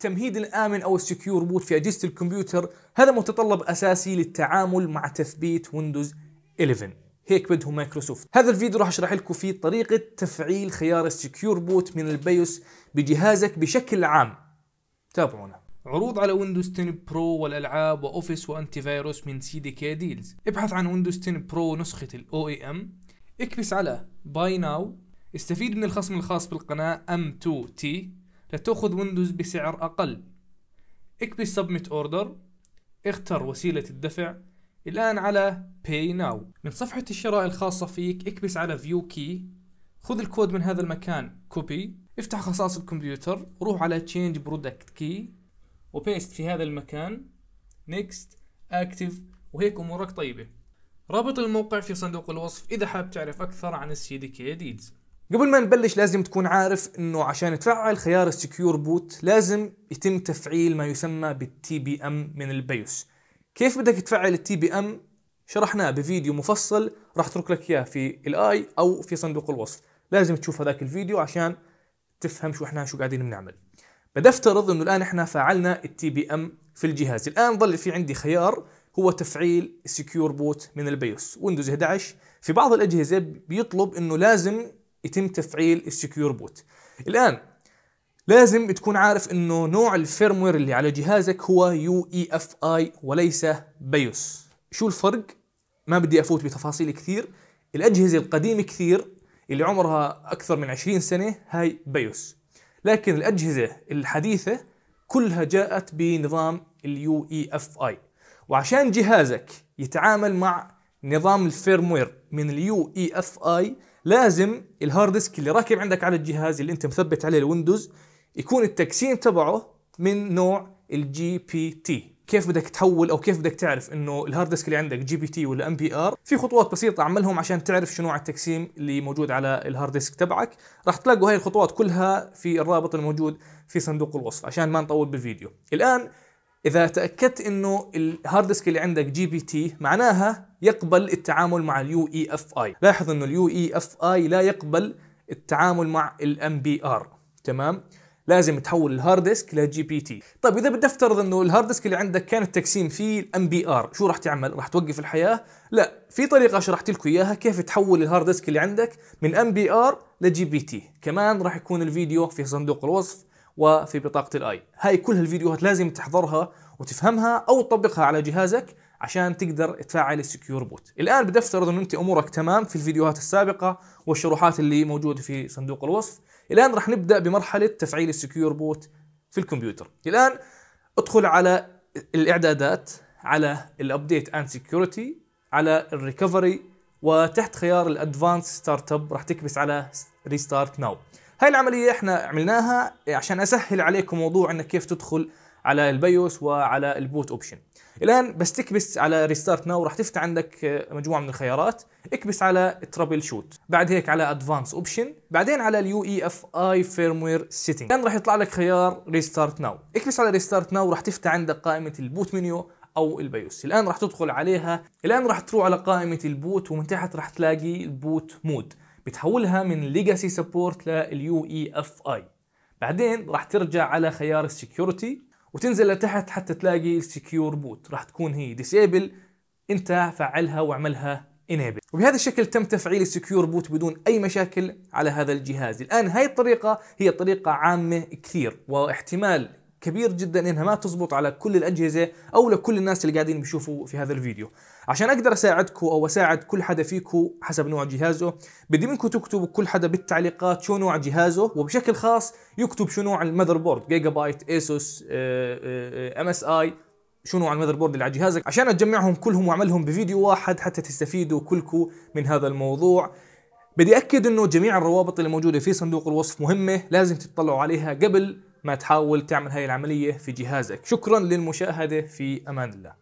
تمهيد الامن او السكيور بوت في اجهزه الكمبيوتر هذا متطلب اساسي للتعامل مع تثبيت ويندوز 11 هيك بدهم مايكروسوفت هذا الفيديو راح اشرح لكم فيه طريقه تفعيل خيار السكيور بوت من البيوس بجهازك بشكل عام تابعونا عروض على ويندوز 10 برو والالعاب واوفيس وانتي فيروس من سي دي كي ديلز ابحث عن ويندوز 10 برو نسخه الاو اي ام اكبس على باي ناو استفيد من الخصم الخاص بالقناه ام 2 تي لتأخذ ويندوز بسعر أقل اكبس سبميت اوردر اختر وسيلة الدفع الآن على Pay Now من صفحة الشراء الخاصة فيك اكبس على View Key خذ الكود من هذا المكان Copy افتح خصائص الكمبيوتر روح على Change Product Key وبيست في هذا المكان Next Active وهيك أمورك طيبة رابط الموقع في صندوق الوصف إذا حاب تعرف أكثر عن السي دي كي ديدز قبل ما نبلش لازم تكون عارف انه عشان تفعل خيار السكيور بوت لازم يتم تفعيل ما يسمى بالتي بي ام من البيوس كيف بدك تفعل التي بي ام شرحناه بفيديو مفصل راح اترك لك اياه في الاي او في صندوق الوصف لازم تشوف هذاك الفيديو عشان تفهم شو احنا شو قاعدين بنعمل بدي افترض انه الان احنا فعلنا التي بي ام في الجهاز الان ظل في عندي خيار هو تفعيل السكيور بوت من البيوس ويندوز 11 في بعض الاجهزه بيطلب انه لازم يتم تفعيل السكيور بوت الان لازم تكون عارف انه نوع الفيرموير اللي على جهازك هو يو اي اف اي وليس بيوس شو الفرق ما بدي افوت بتفاصيل كثير الاجهزه القديمه كثير اللي عمرها اكثر من 20 سنه هاي بيوس لكن الاجهزه الحديثه كلها جاءت بنظام اليو اي اف اي وعشان جهازك يتعامل مع نظام الفيرموير من اليو اي اف اي لازم الهارد ديسك اللي راكب عندك على الجهاز اللي انت مثبت عليه الويندوز يكون التقسيم تبعه من نوع الجي بي تي كيف بدك تحول او كيف بدك تعرف انه الهارد ديسك اللي عندك جي بي تي ولا ام بي ار في خطوات بسيطه اعملهم عشان تعرف شو نوع التقسيم اللي موجود على الهارد ديسك تبعك راح تلاقوا هاي الخطوات كلها في الرابط الموجود في صندوق الوصف عشان ما نطول بالفيديو الان اذا تاكدت انه الهارد ديسك اللي عندك جي بي تي معناها يقبل التعامل مع اليو اي اف اي لاحظ انه اليو اي اف اي لا يقبل التعامل مع الام بي ار تمام لازم تحول الهارد ديسك لجي بي تي طيب اذا بدي افترض انه الهارد ديسك اللي عندك كان التقسيم فيه الام بي ار شو راح تعمل راح توقف الحياه لا في طريقه شرحت لكم اياها كيف تحول الهارد ديسك اللي عندك من ام بي ار لجي بي تي كمان راح يكون الفيديو في صندوق الوصف وفي بطاقه الاي هاي كل هالفيديوهات لازم تحضرها وتفهمها او تطبقها على جهازك عشان تقدر تفعل السكيور بوت الان بدي افترض انه انت امورك تمام في الفيديوهات السابقه والشروحات اللي موجوده في صندوق الوصف الان راح نبدا بمرحله تفعيل السكيور بوت في الكمبيوتر الان ادخل على الاعدادات على الابديت اند سكيورتي على الريكفري وتحت خيار الادفانس ستارت اب راح تكبس على ريستارت ناو هاي العمليه احنا عملناها عشان اسهل عليكم موضوع انك كيف تدخل على البيوس وعلى البوت اوبشن الان بس تكبس على ريستارت ناو راح تفتح عندك آه، مجموعه من الخيارات اكبس على ترابل شوت بعد هيك على ادفانس اوبشن بعدين على اليو اي اف اي فيرموير سيتنج الان راح يطلع لك خيار ريستارت ناو اكبس على ريستارت ناو راح تفتح عندك قائمه البوت منيو او البيوس الان راح تدخل عليها الان راح تروح على قائمه البوت ومن تحت راح تلاقي البوت مود بتحولها من ليجاسي سبورت لليو اي اف اي بعدين راح ترجع على خيار السكيورتي وتنزل لتحت حتى تلاقي السكيور بوت راح تكون هي ديسيبل انت فعلها واعملها انيبل وبهذا الشكل تم تفعيل السكيور بوت بدون اي مشاكل على هذا الجهاز الان هاي الطريقه هي طريقه عامه كثير واحتمال كبير جدا انها ما تزبط على كل الاجهزه او لكل الناس اللي قاعدين بيشوفوا في هذا الفيديو عشان اقدر اساعدكم او اساعد كل حدا فيكم حسب نوع جهازه بدي منكم تكتبوا كل حدا بالتعليقات شو نوع جهازه وبشكل خاص يكتب شو نوع المذر بورد جيجا بايت اسوس آه، ام آه، اس آه، اي شو نوع المذر بورد اللي على جهازك عشان اجمعهم كلهم واعملهم بفيديو واحد حتى تستفيدوا كلكم من هذا الموضوع بدي اكد انه جميع الروابط اللي موجوده في صندوق الوصف مهمه لازم تطلعوا عليها قبل ما تحاول تعمل هاي العملية في جهازك شكرا للمشاهدة في أمان الله